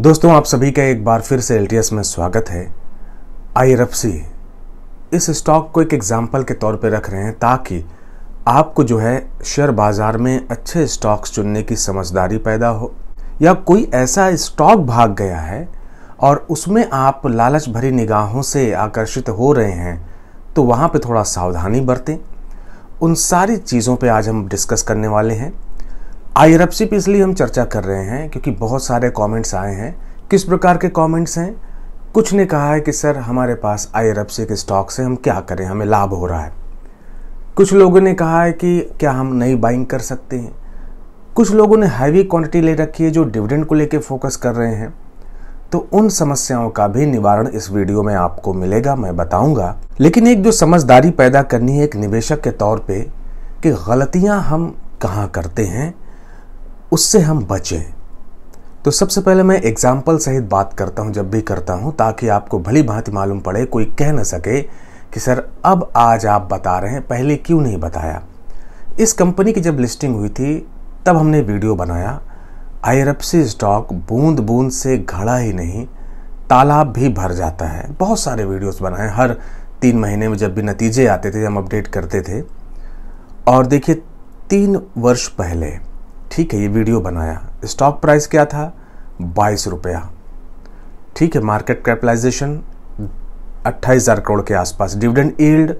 दोस्तों आप सभी का एक बार फिर से एल में स्वागत है आई इस स्टॉक को एक एग्जाम्पल के तौर पर रख रहे हैं ताकि आपको जो है शेयर बाज़ार में अच्छे स्टॉक्स चुनने की समझदारी पैदा हो या कोई ऐसा स्टॉक भाग गया है और उसमें आप लालच भरी निगाहों से आकर्षित हो रहे हैं तो वहाँ पे थोड़ा सावधानी बरतें उन सारी चीज़ों पे आज हम डिस्कस करने वाले हैं आई रपसिप इसलिए हम चर्चा कर रहे हैं क्योंकि बहुत सारे कमेंट्स आए हैं किस प्रकार के कमेंट्स हैं कुछ ने कहा है कि सर हमारे पास आई रपसिप स्टॉक से हम क्या करें हमें लाभ हो रहा है कुछ लोगों ने कहा है कि क्या हम नई बाइंग कर सकते हैं कुछ लोगों ने हैवी क्वांटिटी ले रखी है जो डिविडेंड को लेकर फोकस कर रहे हैं तो उन समस्याओं का भी निवारण इस वीडियो में आपको मिलेगा मैं बताऊंगा लेकिन एक जो समझदारी पैदा करनी है एक निवेशक के तौर पे कि गलतियां हम कहाँ करते हैं उससे हम बचें तो सबसे पहले मैं एग्जाम्पल सहित बात करता हूँ जब भी करता हूँ ताकि आपको भली भांति मालूम पड़े कोई कह ना सके कि सर अब आज आप बता रहे हैं पहले क्यों नहीं बताया इस कंपनी की जब लिस्टिंग हुई थी तब हमने वीडियो बनाया आयरपसी स्टॉक बूंद बूंद से घड़ा ही नहीं तालाब भी भर जाता है बहुत सारे वीडियोस बनाए हर तीन महीने में जब भी नतीजे आते थे हम अपडेट करते थे और देखिए तीन वर्ष पहले ठीक है ये वीडियो बनाया स्टॉक प्राइस क्या था बाईस रुपया ठीक है मार्केट कैपिटलाइजेशन अट्ठाईस हज़ार करोड़ के आसपास डिविडेंड ईल्ड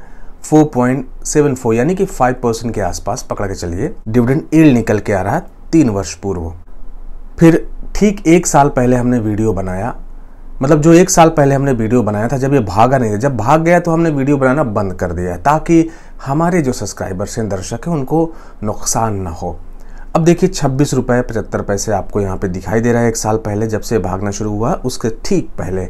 4.74 यानी कि 5 परसेंट के आसपास पकड़ के चलिए डिविडेंड ईल्ड निकल के आ रहा है तीन वर्ष पूर्व फिर ठीक एक साल पहले हमने वीडियो बनाया मतलब जो एक साल पहले हमने वीडियो बनाया था जब ये भागा नहीं था जब भाग गया तो हमने वीडियो बनाना बंद कर दिया ताकि हमारे जो सब्सक्राइबर्स हैं दर्शक हैं उनको नुकसान ना हो अब देखिए छब्बीस रुपये पचहत्तर पैसे आपको यहाँ पे दिखाई दे रहा है एक साल पहले जब से भागना शुरू हुआ उसके ठीक पहले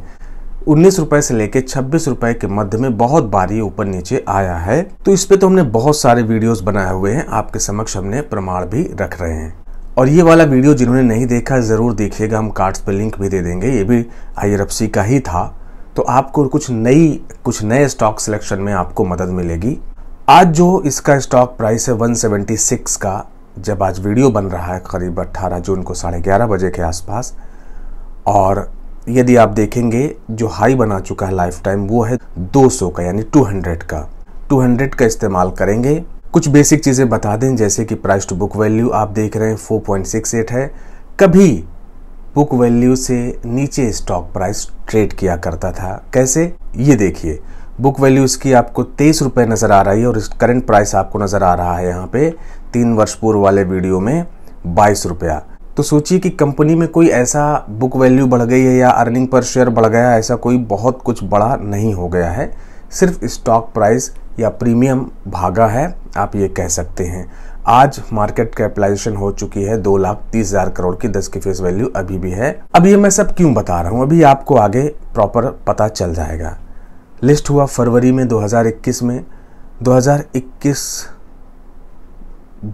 उन्नीस रुपए से लेके छब्बीस रुपए के मध्य में बहुत बारी ऊपर नीचे आया है तो इस पे तो हमने बहुत सारे वीडियोस बनाए हुए हैं आपके समक्ष हमने प्रमाण भी रख रहे हैं और ये वाला वीडियो जिन्होंने नहीं देखा ज़रूर देखिएगा हम कार्ड्स पे लिंक भी दे देंगे ये भी आई का ही था तो आपको कुछ नई कुछ नए स्टॉक सिलेक्शन में आपको मदद मिलेगी आज जो इसका स्टॉक प्राइस है 176 का जब आज वीडियो बन रहा है करीब 18 जून को साढ़े ग्यारह बजे के आसपास और यदि आप देखेंगे जो हाई बना चुका है लाइफ टाइम वो है 200 का यानी 200 का 200 का इस्तेमाल करेंगे कुछ बेसिक चीज़ें बता दें जैसे कि प्राइस टू बुक वैल्यू आप देख रहे हैं फोर है कभी बुक वैल्यू से नीचे स्टॉक प्राइस ट्रेड किया करता था कैसे ये देखिए बुक वैल्यू इसकी आपको तेईस रुपये नज़र आ रही है और इस करंट प्राइस आपको नज़र आ रहा है यहाँ पे तीन वर्ष पूर्व वाले वीडियो में बाईस रुपया तो सोचिए कि कंपनी में कोई ऐसा बुक वैल्यू बढ़ गई है या अर्निंग पर शेयर बढ़ गया ऐसा कोई बहुत कुछ बड़ा नहीं हो गया है सिर्फ स्टॉक प्राइस या प्रीमियम भागा है आप ये कह सकते हैं आज मार्केट कैपिटलाइजेशन हो चुकी है दो लाख तीस हजार करोड़ की दस की फेस वैल्यू अभी भी है अब ये मैं सब क्यों बता रहा हूँ अभी आपको आगे प्रॉपर पता चल जाएगा लिस्ट हुआ फरवरी में 2021 में 2021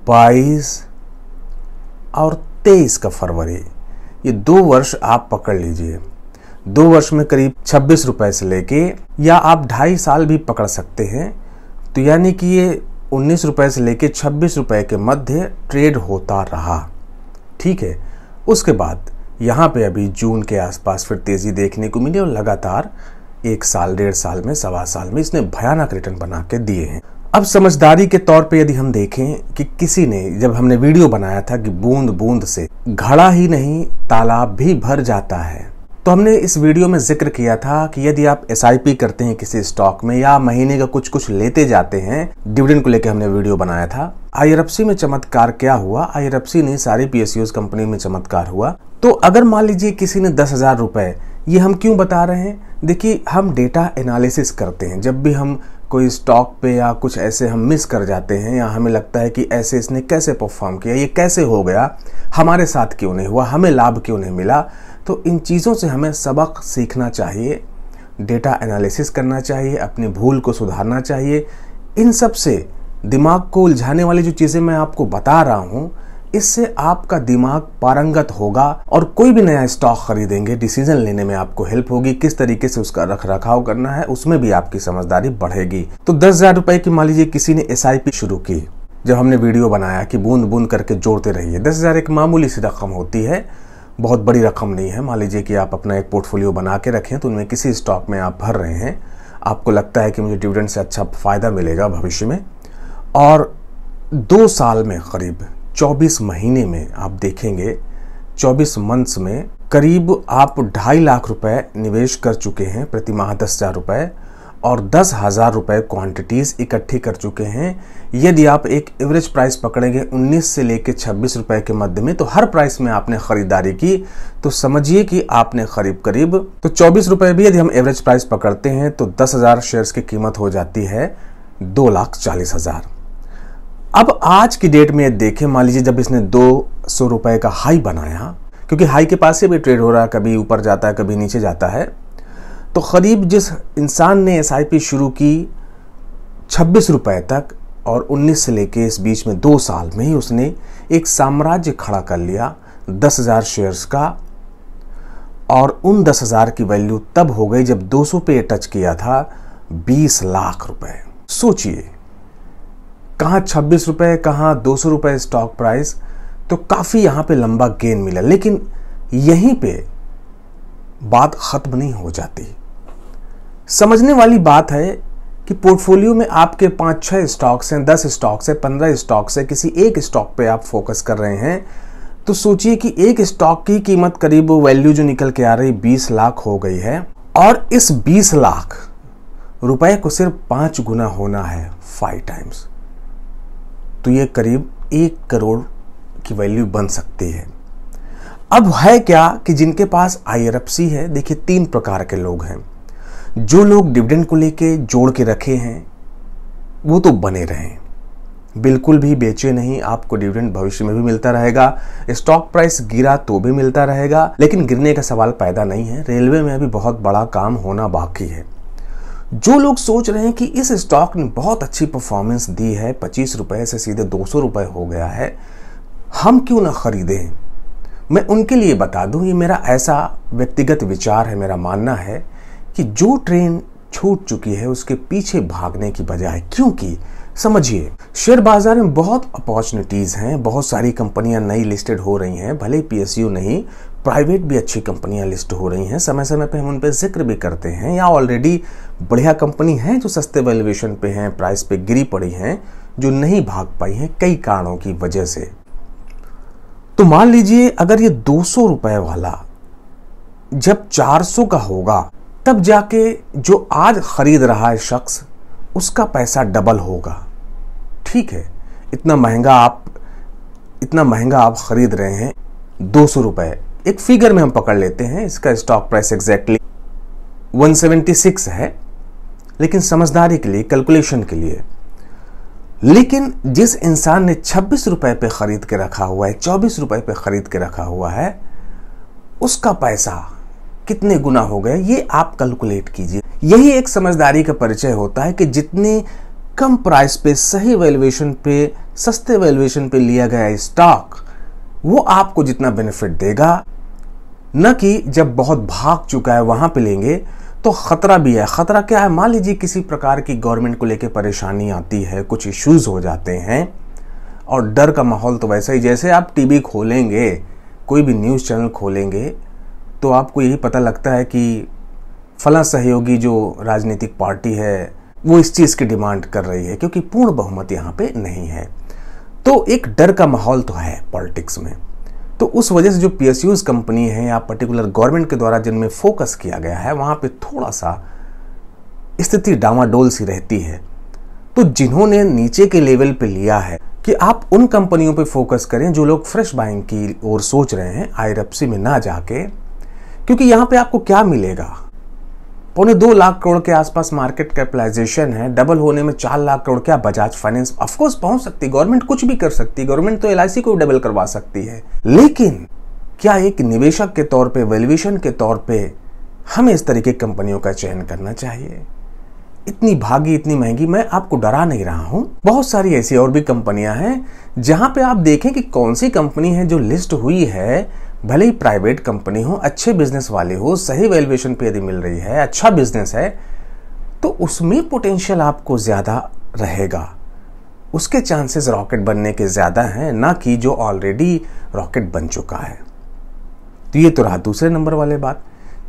22 और 23 का फरवरी ये दो वर्ष आप पकड़ लीजिए दो वर्ष में करीब छब्बीस रुपए से लेके या आप ढाई साल भी पकड़ सकते हैं तो यानी कि ये उन्नीस रुपए से लेके छब्बीस रुपए के मध्य ट्रेड होता रहा ठीक है उसके बाद यहाँ पे अभी जून के आसपास फिर तेज़ी देखने को मिली और लगातार एक साल डेढ़ साल में सवा साल में इसने भयानक रिटर्न बना के दिए हैं अब समझदारी के तौर पे यदि हम देखें कि किसी ने जब हमने वीडियो बनाया था कि बूंद बूंद से घड़ा ही नहीं तालाब भी भर जाता है तो हमने इस वीडियो में जिक्र किया था कि यदि आप एस करते हैं किसी स्टॉक में या महीने का कुछ कुछ लेते जाते हैं डिविडेंड को लेकर हमने वीडियो बनाया था आईआरएफसी में चमत्कार क्या हुआ आईआरएफसी नहीं सारी पीएसयूज कंपनी में चमत्कार हुआ तो अगर मान लीजिए किसी ने दस हजार रुपए ये हम क्यों बता रहे हैं देखिए हम डेटा एनालिसिस करते हैं जब भी हम कोई स्टॉक पे या कुछ ऐसे हम मिस कर जाते हैं या हमें लगता है कि ऐसे इसने कैसे परफॉर्म किया ये कैसे हो गया हमारे साथ क्यों नहीं हुआ हमें लाभ क्यों नहीं मिला तो इन चीज़ों से हमें सबक सीखना चाहिए डेटा एनालिसिस करना चाहिए अपनी भूल को सुधारना चाहिए इन सब से दिमाग को उलझाने वाली जो चीज़ें मैं आपको बता रहा हूँ इससे आपका दिमाग पारंगत होगा और कोई भी नया स्टॉक खरीदेंगे डिसीजन लेने में आपको हेल्प होगी किस तरीके से उसका रख रखाव करना है उसमें भी आपकी समझदारी बढ़ेगी तो दस हजार रुपए की मान लीजिए किसी ने एस शुरू की जब हमने वीडियो बनाया कि बूंद बूंद करके जोड़ते रहिए दस हजार एक मामूली सी रकम होती है बहुत बड़ी रकम नहीं है मान लीजिए कि आप अपना एक पोर्टफोलियो बना के रखें तो उनमें किसी स्टॉक में आप भर रहे हैं आपको लगता है कि मुझे डिविडेंड से अच्छा फ़ायदा मिलेगा भविष्य में और दो साल में करीब 24 महीने में आप देखेंगे 24 मंथ्स में करीब आप ढाई लाख रुपए निवेश कर चुके हैं प्रति माह दस हज़ार रुपये और दस हज़ार रुपए क्वांटिटीज़ इकट्ठी कर चुके हैं यदि आप एक एवरेज प्राइस पकड़ेंगे 19 से लेकर 26 रुपए के मध्य में तो हर प्राइस में आपने ख़रीदारी की तो समझिए कि आपने करीब करीब तो चौबीस रुपए भी यदि हम एवरेज प्राइस पकड़ते हैं तो दस हज़ार शेयर्स की कीमत हो जाती है दो लाख चालीस हज़ार अब आज की डेट में देखें मान लीजिए जब इसने दो सौ रुपये का हाई बनाया क्योंकि हाई के पास से भी ट्रेड हो रहा है कभी ऊपर जाता है कभी नीचे जाता है तो करीब जिस इंसान ने एस शुरू की छब्बीस रुपये तक और 19 से लेके इस बीच में दो साल में ही उसने एक साम्राज्य खड़ा कर लिया दस हज़ार शेयर्स का और उन दस हज़ार की वैल्यू तब हो गई जब 200 पे टच किया था 20 लाख रुपए सोचिए कहाँ छब्बीस रुपये कहाँ दो सौ रुपये स्टॉक प्राइस तो काफ़ी यहाँ पे लंबा गेन मिला लेकिन यहीं पे बात ख़त्म नहीं हो जाती समझने वाली बात है कि पोर्टफोलियो में आपके पाँच छः स्टॉक्स हैं दस स्टॉक्स हैं पंद्रह स्टॉक्स हैं किसी एक स्टॉक पे आप फोकस कर रहे हैं तो सोचिए कि एक स्टॉक की कीमत करीब वैल्यू जो निकल के आ रही बीस लाख हो गई है और इस बीस लाख रुपए को सिर्फ पाँच गुना होना है फाइव टाइम्स तो ये करीब एक करोड़ की वैल्यू बन सकती है अब है क्या कि जिनके पास आई है देखिए तीन प्रकार के लोग हैं जो लोग डिविडेंड को लेके जोड़ के रखे हैं वो तो बने रहें बिल्कुल भी बेचे नहीं आपको डिविडेंड भविष्य में भी मिलता रहेगा स्टॉक प्राइस गिरा तो भी मिलता रहेगा लेकिन गिरने का सवाल पैदा नहीं है रेलवे में अभी बहुत बड़ा काम होना बाकी है जो लोग सोच रहे हैं कि इस स्टॉक ने बहुत अच्छी परफॉर्मेंस दी है पच्चीस रुपए से सीधे दो सौ रुपए हो गया है हम क्यों ना ख़रीदें मैं उनके लिए बता दूं ये मेरा ऐसा व्यक्तिगत विचार है मेरा मानना है कि जो ट्रेन छूट चुकी है उसके पीछे भागने की बजाय क्योंकि समझिए शेयर बाजार में बहुत अपॉर्चुनिटीज़ हैं बहुत सारी कंपनियां नई लिस्टेड हो रही हैं भले पीएसयू नहीं प्राइवेट भी अच्छी कंपनियां लिस्ट हो रही हैं समय समय पे हम उन पर जिक्र भी करते हैं या ऑलरेडी बढ़िया कंपनी हैं जो सस्ते वैल्यूएशन पे हैं प्राइस पे गिरी पड़ी हैं जो नहीं भाग पाई हैं कई कारणों की वजह से तो मान लीजिए अगर ये दो सौ रुपए वाला जब 400 का होगा तब जाके जो आज खरीद रहा है शख्स उसका पैसा डबल होगा ठीक है इतना महंगा आप इतना महंगा आप खरीद रहे हैं दो सौ रुपये एक फिगर में हम पकड़ लेते हैं इसका स्टॉक प्राइस एग्जैक्टली 176 है लेकिन समझदारी के लिए कैलकुलेशन के लिए लेकिन जिस इंसान ने छब्बीस रुपए पे खरीद के रखा हुआ है चौबीस रुपए पे खरीद के रखा हुआ है उसका पैसा कितने गुना हो गया ये आप कैलकुलेट कीजिए यही एक समझदारी का परिचय होता है कि जितने कम प्राइस पे सही वैल्यूएशन पे सस्ते वैल्यूएशन पे लिया गया स्टॉक वो आपको जितना बेनिफिट देगा न कि जब बहुत भाग चुका है वहाँ पे लेंगे तो ख़तरा भी है ख़तरा क्या है मान लीजिए किसी प्रकार की गवर्नमेंट को लेकर परेशानी आती है कुछ इश्यूज़ हो जाते हैं और डर का माहौल तो वैसा ही जैसे आप टीवी खोलेंगे कोई भी न्यूज़ चैनल खोलेंगे तो आपको यही पता लगता है कि फला सहयोगी जो राजनीतिक पार्टी है वो इस चीज़ की डिमांड कर रही है क्योंकि पूर्ण बहुमत यहाँ पे नहीं है तो एक डर का माहौल तो है पॉलिटिक्स में तो उस वजह से जो पी कंपनी है या पर्टिकुलर गवर्नमेंट के द्वारा जिनमें फोकस किया गया है वहाँ पर थोड़ा सा स्थिति डामाडोल सी रहती है तो जिन्होंने नीचे के लेवल पे लिया है कि आप उन कंपनियों पे फोकस करें जो लोग फ्रेश बाइंग की ओर सोच रहे हैं आयरपसी में ना जाके क्योंकि यहाँ पे आपको क्या मिलेगा पौने दो लाख करोड़ के आसपास मार्केट कैपिटलाइजेशन है डबल होने में चार लाख करोड़ क्या बजाज फाइनेंस ऑफकोर्स पहुंच सकती है गवर्नमेंट कुछ भी कर सकती है गवर्नमेंट तो एल को डबल करवा सकती है लेकिन क्या एक निवेशक के तौर पे वैल्यूएशन के तौर पे हमें इस तरीके कंपनियों का चयन करना चाहिए इतनी भागी इतनी महंगी मैं आपको डरा नहीं रहा हूं बहुत सारी ऐसी और भी कंपनियां हैं जहां पे आप देखें कि कौन सी कंपनी है जो लिस्ट हुई है भले ही प्राइवेट कंपनी हो अच्छे बिजनेस वाले हो सही वैल्यूएशन पे यदि मिल रही है अच्छा बिजनेस है तो उसमें पोटेंशियल आपको ज़्यादा रहेगा उसके चांसेस रॉकेट बनने के ज़्यादा हैं ना कि जो ऑलरेडी रॉकेट बन चुका है तो ये तो रहा दूसरे नंबर वाले बात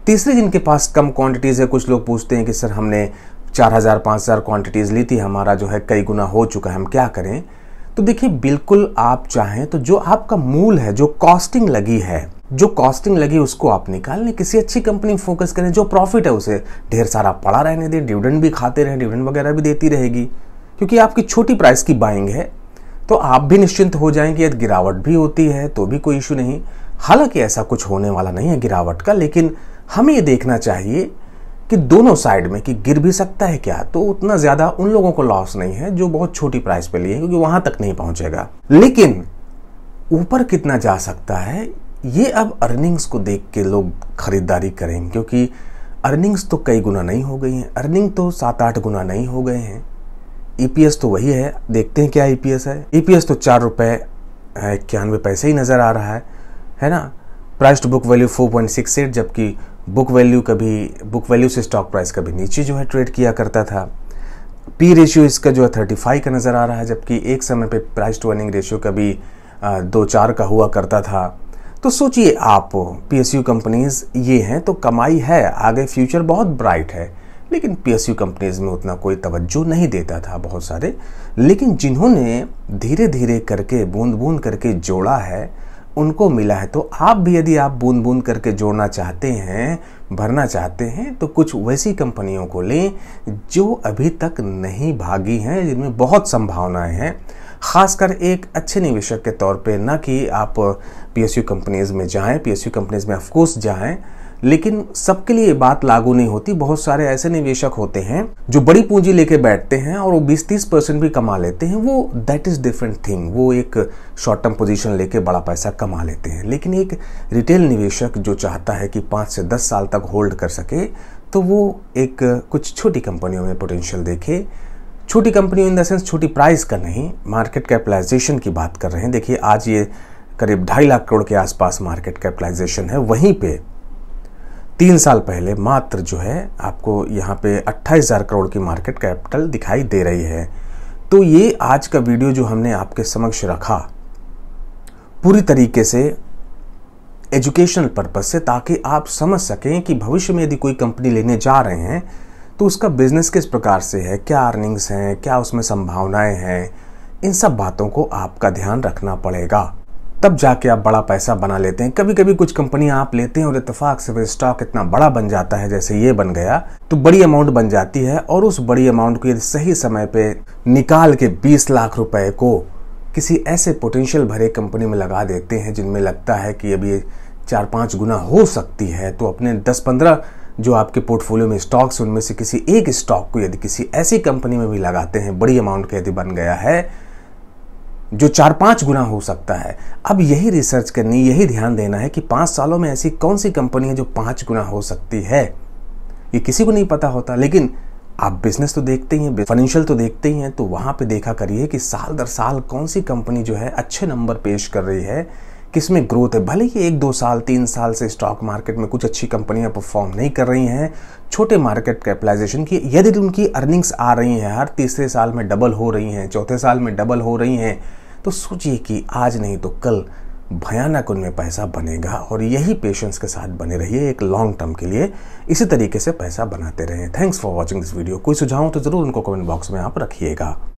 तीसरी जिनके पास कम क्वांटिटीज़ है कुछ लोग पूछते हैं कि सर हमने चार हजार पाँच हजार क्वांटिटीज़ ली थी हमारा जो है कई गुना हो चुका है हम क्या करें तो देखिए बिल्कुल आप चाहें तो जो आपका मूल है जो कॉस्टिंग लगी है जो कॉस्टिंग लगी उसको आप निकाल लें किसी अच्छी कंपनी में फोकस करें जो प्रॉफिट है उसे ढेर सारा पड़ा रहने दें डिविडेंड भी खाते रहें डिविडेंड वगैरह भी देती रहेगी क्योंकि आपकी छोटी प्राइस की बाइंग है तो आप भी निश्चिंत हो जाएंगे यदि गिरावट भी होती है तो भी कोई इशू नहीं हालांकि ऐसा कुछ होने वाला नहीं है गिरावट का लेकिन हमें ये देखना चाहिए कि दोनों साइड में कि गिर भी सकता है क्या तो उतना ज़्यादा उन लोगों को लॉस नहीं है जो बहुत छोटी प्राइस पे लिए क्योंकि वहां तक नहीं पहुंचेगा लेकिन ऊपर कितना जा सकता है ये अब अर्निंग्स को देख के लोग खरीदारी करेंगे क्योंकि अर्निंग्स तो कई गुना नहीं हो गई हैं अर्निंग तो सात आठ गुना नहीं हो गए हैं ई e तो वही है देखते हैं क्या ई e है ई e तो चार रुपये इक्यानवे पैसे ही नज़र आ रहा है है ना price to book value four point six eight जबकि बुक वैल्यू कभी बुक वैल्यू से स्टॉक प्राइस कभी नीचे जो है ट्रेड किया करता था पी रेशियो इसका जो है थर्टी फाइव का नज़र आ रहा है जबकि एक समय पे प्राइस टू अर्निंग रेशियो कभी दो चार का हुआ करता था तो सोचिए आप यू कंपनीज ये हैं तो कमाई है आगे फ्यूचर बहुत ब्राइट है लेकिन यू कंपनीज में उतना कोई तवज्जो नहीं देता था बहुत सारे लेकिन जिन्होंने धीरे धीरे करके बूंद बूंद करके जोड़ा है उनको मिला है तो आप भी यदि आप बूंद बूंद करके जोड़ना चाहते हैं भरना चाहते हैं तो कुछ वैसी कंपनियों को लें जो अभी तक नहीं भागी हैं जिनमें बहुत संभावनाएं हैं खासकर एक अच्छे निवेशक के तौर पे ना कि आप पीएसयू कंपनीज़ में जाएं पीएसयू कंपनीज़ में ऑफकोर्स जाएं लेकिन सबके लिए ये बात लागू नहीं होती बहुत सारे ऐसे निवेशक होते हैं जो बड़ी पूंजी लेके बैठते हैं और वो 20-30 परसेंट भी कमा लेते हैं वो दैट इज डिफरेंट थिंग वो एक शॉर्ट टर्म पोजीशन लेके बड़ा पैसा कमा लेते हैं लेकिन एक रिटेल निवेशक जो चाहता है कि पाँच से दस साल तक होल्ड कर सके तो वो एक कुछ छोटी कंपनियों में पोटेंशियल देखे छोटी कंपनियों इन द सेंस छोटी प्राइस का नहीं मार्केट कैपिटलाइजेशन की बात कर रहे हैं देखिए आज ये करीब ढाई लाख करोड़ के आसपास मार्केट कैपिटलाइजेशन है वहीं पे तीन साल पहले मात्र जो है आपको यहाँ पे अट्ठाईस हज़ार करोड़ की मार्केट कैपिटल दिखाई दे रही है तो ये आज का वीडियो जो हमने आपके समक्ष रखा पूरी तरीके से एजुकेशनल पर्पज से ताकि आप समझ सकें कि भविष्य में यदि कोई कंपनी लेने जा रहे हैं तो उसका बिजनेस किस प्रकार से है क्या अर्निंग्स हैं क्या उसमें संभावनाएं हैं इन सब बातों को आपका ध्यान रखना पड़ेगा तब जाके आप बड़ा पैसा बना लेते हैं कभी कभी कुछ कंपनियां आप लेते हैं और इतफाक से वह स्टॉक इतना बड़ा बन जाता है जैसे ये बन गया तो बड़ी अमाउंट बन जाती है और उस बड़ी अमाउंट को यदि सही समय पे निकाल के 20 लाख रुपए को किसी ऐसे पोटेंशियल भरे कंपनी में लगा देते हैं जिनमें लगता है कि अभी चार पाँच गुना हो सकती है तो अपने दस पंद्रह जो आपके पोर्टफोलियो में स्टॉक्स उनमें से किसी एक स्टॉक को यदि किसी ऐसी कंपनी में भी लगाते हैं बड़ी अमाउंट का यदि बन गया है जो चार पाँच गुना हो सकता है अब यही रिसर्च करनी यही ध्यान देना है कि पाँच सालों में ऐसी कौन सी कंपनी है जो पाँच गुना हो सकती है ये किसी को नहीं पता होता लेकिन आप बिजनेस तो देखते ही हैं फाइनेंशियल तो देखते ही हैं तो वहां पे देखा करिए कि साल दर साल कौन सी कंपनी जो है अच्छे नंबर पेश कर रही है किसमें ग्रोथ है भले ही एक दो साल तीन साल से स्टॉक मार्केट में कुछ अच्छी कंपनियां परफॉर्म नहीं कर रही हैं छोटे मार्केट कैपिटलाइजेशन की यदि उनकी अर्निंग्स आ रही हैं हर तीसरे साल में डबल हो रही हैं चौथे साल में डबल हो रही हैं तो सोचिए कि आज नहीं तो कल भयानक उनमें पैसा बनेगा और यही पेशेंस के साथ बने रहिए एक लॉन्ग टर्म के लिए इसी तरीके से पैसा बनाते रहें thanks for watching this video कोई सुझाव तो ज़रूर उनको कमेंट बॉक्स में आप रखिएगा